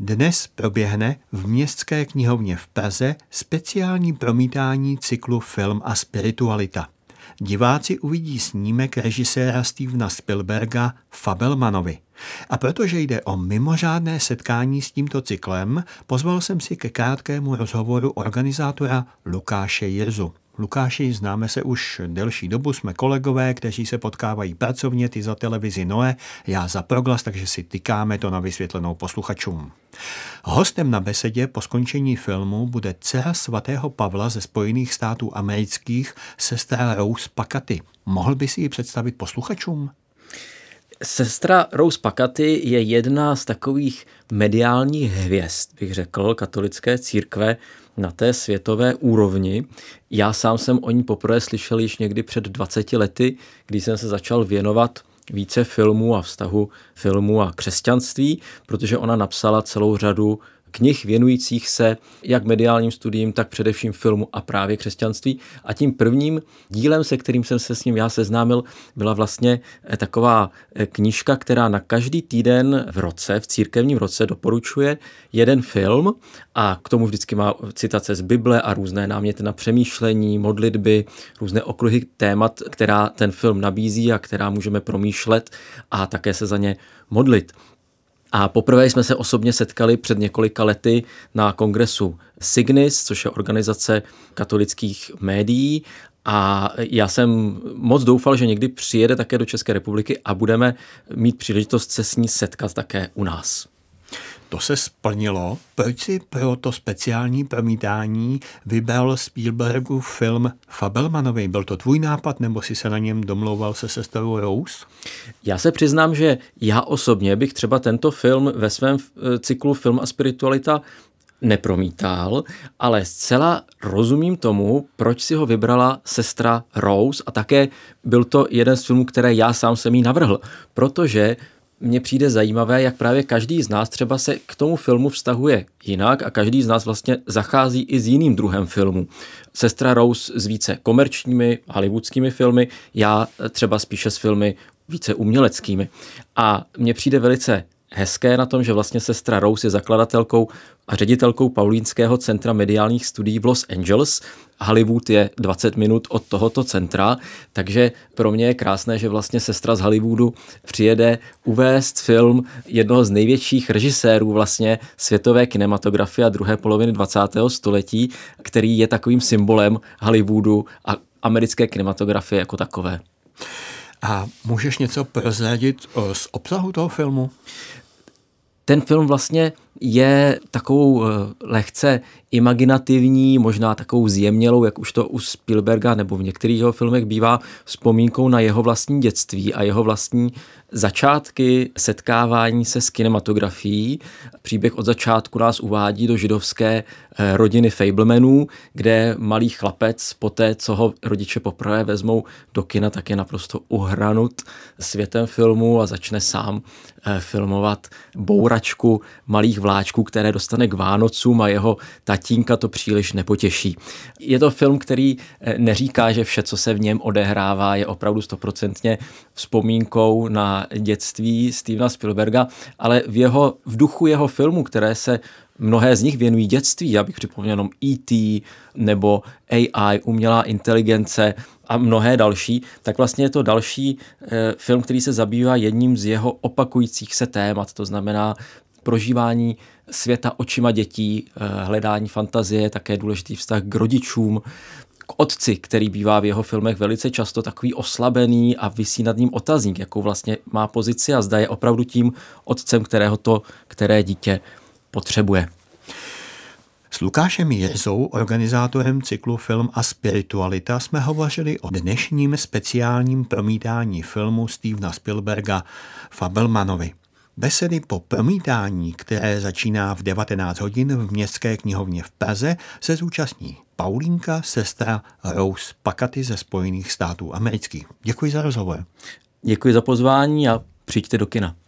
Dnes proběhne v Městské knihovně v Praze speciální promítání cyklu Film a spiritualita. Diváci uvidí snímek režiséra Stevena Spielberga Fabelmanovi. A protože jde o mimořádné setkání s tímto cyklem, pozval jsem si ke krátkému rozhovoru organizátora Lukáše Jirzu. Lukáši, známe se už delší dobu, jsme kolegové, kteří se potkávají pracovně, ty za televizi Noe, já za proglas, takže si tykáme to na vysvětlenou posluchačům. Hostem na besedě po skončení filmu bude dcera svatého Pavla ze Spojených států amerických, sestra Rose Pakaty. Mohl by si ji představit posluchačům? Sestra Rose Pakaty je jedna z takových mediálních hvězd, bych řekl, katolické církve na té světové úrovni. Já sám jsem o ní poprvé slyšel již někdy před 20 lety, když jsem se začal věnovat více filmů a vztahu filmu a křesťanství, protože ona napsala celou řadu knih věnujících se jak mediálním studiím, tak především filmu a právě křesťanství. A tím prvním dílem, se kterým jsem se s ním já seznámil, byla vlastně eh, taková eh, knížka, která na každý týden v roce, v církevním roce, doporučuje jeden film a k tomu vždycky má citace z Bible a různé náměty na přemýšlení, modlitby, různé okruhy témat, která ten film nabízí a která můžeme promýšlet a také se za ně modlit. A poprvé jsme se osobně setkali před několika lety na kongresu Signis, což je organizace katolických médií. A já jsem moc doufal, že někdy přijede také do České republiky a budeme mít příležitost se s ní setkat také u nás. To se splnilo. Proč si pro to speciální promítání vybral Spielbergu film Fabelmanovi? Byl to tvůj nápad, nebo si se na něm domlouval se sestrou Rose? Já se přiznám, že já osobně bych třeba tento film ve svém eh, cyklu Film a spiritualita nepromítal, ale zcela rozumím tomu, proč si ho vybrala sestra Rose a také byl to jeden z filmů, které já sám jsem jí navrhl, protože mně přijde zajímavé, jak právě každý z nás třeba se k tomu filmu vztahuje jinak a každý z nás vlastně zachází i s jiným druhem filmu. Sestra Rose s více komerčními hollywoodskými filmy, já třeba spíše s filmy více uměleckými. A mně přijde velice hezké na tom, že vlastně sestra Rose je zakladatelkou a ředitelkou Paulínského centra mediálních studií v Los Angeles. Hollywood je 20 minut od tohoto centra, takže pro mě je krásné, že vlastně sestra z Hollywoodu přijede uvést film jednoho z největších režisérů vlastně světové kinematografie a druhé poloviny 20. století, který je takovým symbolem Hollywoodu a americké kinematografie jako takové. A můžeš něco prozradit z obsahu toho filmu? Ten film vlastně je takovou eh, lehce imaginativní, možná takovou zjemnělou, jak už to u Spielberga nebo v některých jeho filmech bývá, vzpomínkou na jeho vlastní dětství a jeho vlastní začátky setkávání se s kinematografií. Příběh od začátku nás uvádí do židovské eh, rodiny Fablemanů, kde malý chlapec po té, co ho rodiče poprvé vezmou do kina, tak je naprosto uhranut světem filmu a začne sám eh, filmovat bouračku malých vláčku, které dostane k Vánocům a jeho tatínka to příliš nepotěší. Je to film, který eh, neříká, že vše, co se v něm odehrává, je opravdu stoprocentně vzpomínkou na dětství Stevena Spielberga, ale v, jeho, v duchu jeho filmu, které se mnohé z nich věnují dětství, já bych připomněl jenom E.T. nebo AI, umělá inteligence a mnohé další, tak vlastně je to další e, film, který se zabývá jedním z jeho opakujících se témat, to znamená prožívání světa očima dětí, eh, hledání fantazie, také důležitý vztah k rodičům, k otci, který bývá v jeho filmech velice často takový oslabený a vysí nad ním otazník, jakou vlastně má pozici a zda je opravdu tím otcem, kterého to, které dítě potřebuje. S Lukášem Jirzou, organizátorem cyklu Film a spiritualita, jsme hovořili o dnešním speciálním promítání filmu Stevena Spielberga Fabelmanovi. Besedy po promítání, které začíná v 19 hodin v Městské knihovně v Praze, se zúčastní Paulínka, sestra Rose Pakaty ze Spojených států amerických. Děkuji za rozhovor. Děkuji za pozvání a přijďte do kina.